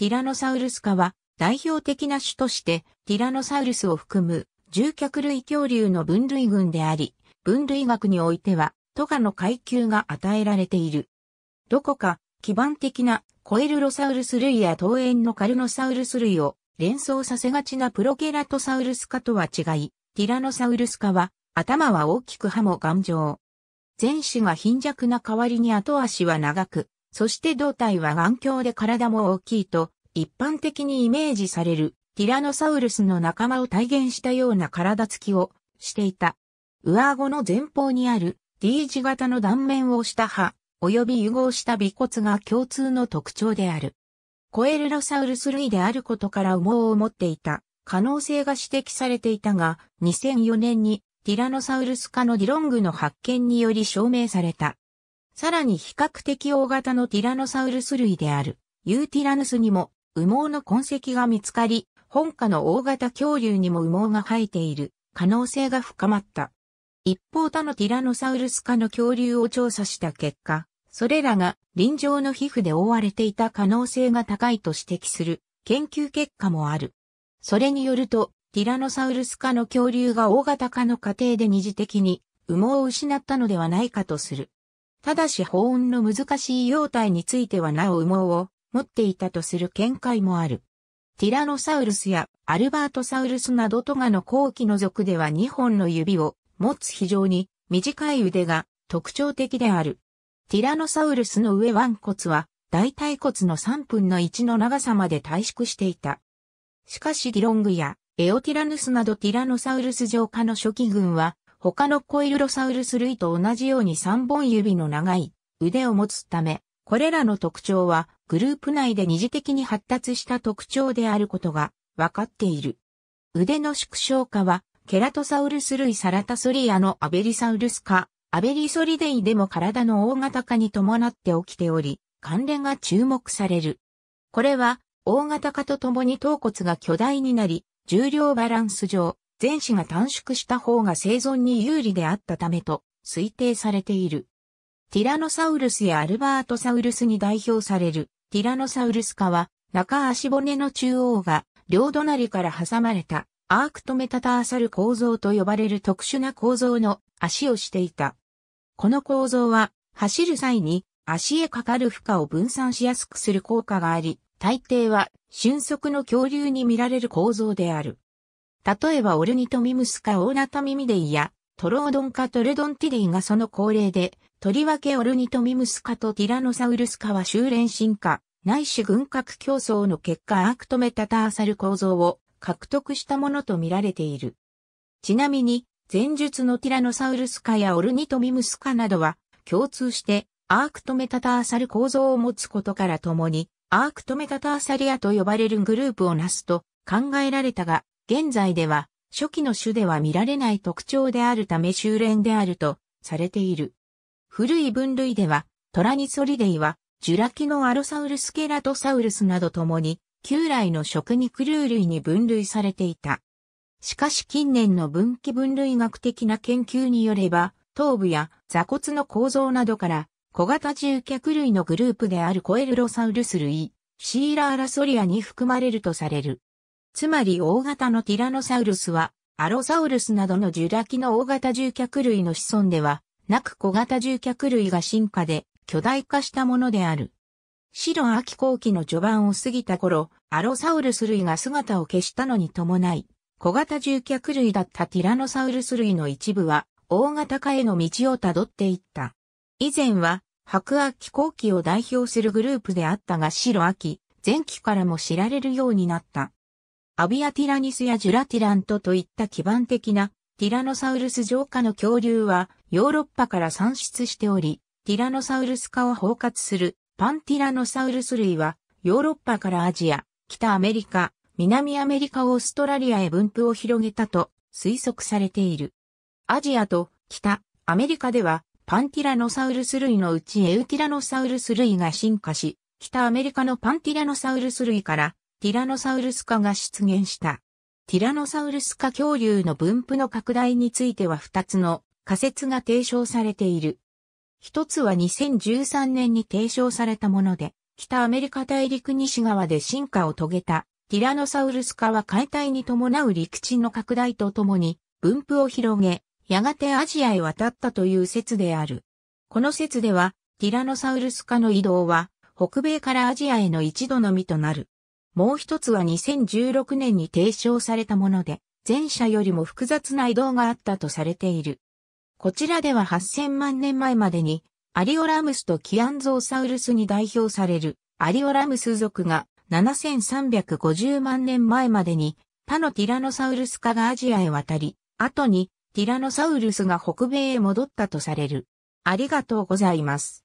ティラノサウルス科は代表的な種としてティラノサウルスを含む獣脚類恐竜の分類群であり、分類学においてはトカの階級が与えられている。どこか基盤的なコエルロサウルス類や東園のカルノサウルス類を連想させがちなプロケラトサウルス科とは違い、ティラノサウルス科は頭は大きく歯も頑丈。前肢が貧弱な代わりに後足は長く、そして胴体は眼鏡で体も大きいと、一般的にイメージされるティラノサウルスの仲間を体現したような体つきをしていた。上顎の前方にある D 字型の断面をした歯、及び融合した尾骨が共通の特徴である。コエルロサウルス類であることから羽毛を持っていた可能性が指摘されていたが、2004年にティラノサウルス科のディロングの発見により証明された。さらに比較的大型のティラノサウルス類である、ユーティラヌスにも羽毛の痕跡が見つかり、本家の大型恐竜にも羽毛が生えている可能性が深まった。一方他のティラノサウルス科の恐竜を調査した結果、それらが臨場の皮膚で覆われていた可能性が高いと指摘する研究結果もある。それによると、ティラノサウルス科の恐竜が大型化の過程で二次的に羽毛を失ったのではないかとする。ただし保温の難しい容態についてはなお羽毛を持っていたとする見解もある。ティラノサウルスやアルバートサウルスなどトガの後期の属では2本の指を持つ非常に短い腕が特徴的である。ティラノサウルスの上腕骨は大腿骨の3分の1の長さまで退縮していた。しかしディロングやエオティラヌスなどティラノサウルス上下の初期群は他のコイルロサウルス類と同じように3本指の長い腕を持つため、これらの特徴はグループ内で二次的に発達した特徴であることが分かっている。腕の縮小化はケラトサウルス類サラタソリアのアベリサウルス化、アベリソリデイでも体の大型化に伴って起きており、関連が注目される。これは大型化とともに頭骨が巨大になり、重量バランス上、全子が短縮した方が生存に有利であったためと推定されている。ティラノサウルスやアルバートサウルスに代表されるティラノサウルス科は中足骨の中央が両隣から挟まれたアークトメタターサル構造と呼ばれる特殊な構造の足をしていた。この構造は走る際に足へかかる負荷を分散しやすくする効果があり、大抵は瞬足の恐竜に見られる構造である。例えばオルニトミムスかオーナタミミデイや、トロオドンかトレドンティデイがその高齢で、とりわけオルニトミムスかとティラノサウルスかは修練進化、内し軍拡競争の結果アークトメタターサル構造を獲得したものと見られている。ちなみに、前述のティラノサウルスカやオルニトミムスカなどは、共通して、アークトメタターサル構造を持つことから共に、アークトメタターサリアと呼ばれるグループをなすと考えられたが、現在では初期の種では見られない特徴であるため修練であるとされている。古い分類ではトラニソリデイはジュラ紀のアロサウルスケラトサウルスなどともに旧来の食肉類類に分類されていた。しかし近年の分岐分類学的な研究によれば、頭部や座骨の構造などから小型獣脚類のグループであるコエルロサウルス類、シーラーラソリアに含まれるとされる。つまり大型のティラノサウルスは、アロサウルスなどのジュラ紀の大型獣脚類の子孫では、なく小型獣脚類が進化で巨大化したものである。白秋後期の序盤を過ぎた頃、アロサウルス類が姿を消したのに伴い、小型獣脚類だったティラノサウルス類の一部は、大型化への道をたどっていった。以前は、白秋後期を代表するグループであったが白秋、前期からも知られるようになった。アビアティラニスやジュラティラントといった基盤的なティラノサウルス上下の恐竜はヨーロッパから産出しており、ティラノサウルス化を包括するパンティラノサウルス類はヨーロッパからアジア、北アメリカ、南アメリカオーストラリアへ分布を広げたと推測されている。アジアと北アメリカではパンティラノサウルス類のうちエウティラノサウルス類が進化し、北アメリカのパンティラノサウルス類からティラノサウルス化が出現した。ティラノサウルス化恐竜の分布の拡大については2つの仮説が提唱されている。一つは2013年に提唱されたもので、北アメリカ大陸西側で進化を遂げたティラノサウルス化は解体に伴う陸地の拡大とともに分布を広げ、やがてアジアへ渡ったという説である。この説では、ティラノサウルス化の移動は、北米からアジアへの一度のみとなる。もう一つは2016年に提唱されたもので、前者よりも複雑な移動があったとされている。こちらでは8000万年前までに、アリオラムスとキアンゾーサウルスに代表されるアリオラムス族が7350万年前までに他のティラノサウルス科がアジアへ渡り、後にティラノサウルスが北米へ戻ったとされる。ありがとうございます。